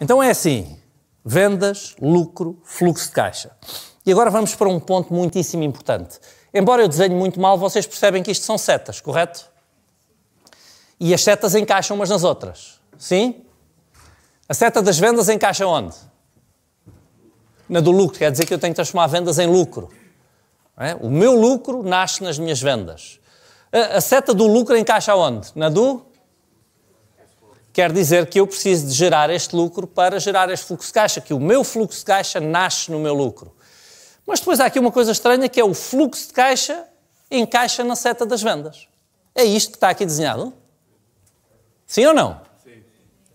Então é assim: vendas, lucro, fluxo de caixa. E agora vamos para um ponto muitíssimo importante. Embora eu desenhe muito mal, vocês percebem que isto são setas, correto? E as setas encaixam umas nas outras. Sim? A seta das vendas encaixa onde? Na do lucro, quer dizer que eu tenho que transformar vendas em lucro. É? O meu lucro nasce nas minhas vendas. A, a seta do lucro encaixa onde? Na do quer dizer que eu preciso de gerar este lucro para gerar este fluxo de caixa, que o meu fluxo de caixa nasce no meu lucro. Mas depois há aqui uma coisa estranha que é o fluxo de caixa encaixa na seta das vendas. É isto que está aqui desenhado? Sim ou não? Sim.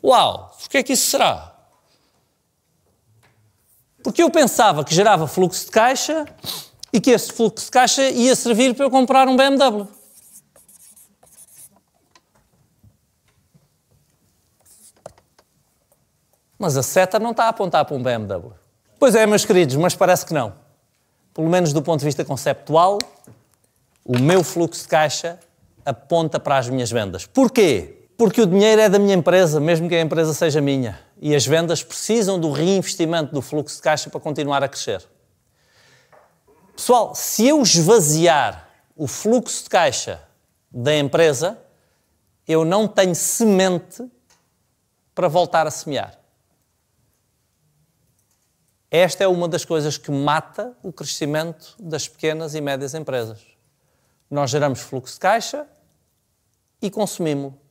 Uau, porquê é que isso será? Porque eu pensava que gerava fluxo de caixa e que esse fluxo de caixa ia servir para eu comprar um BMW. Mas a seta não está a apontar para um BMW. Pois é, meus queridos, mas parece que não. Pelo menos do ponto de vista conceptual, o meu fluxo de caixa aponta para as minhas vendas. Porquê? Porque o dinheiro é da minha empresa, mesmo que a empresa seja minha. E as vendas precisam do reinvestimento do fluxo de caixa para continuar a crescer. Pessoal, se eu esvaziar o fluxo de caixa da empresa, eu não tenho semente para voltar a semear. Esta é uma das coisas que mata o crescimento das pequenas e médias empresas. Nós geramos fluxo de caixa e consumimos.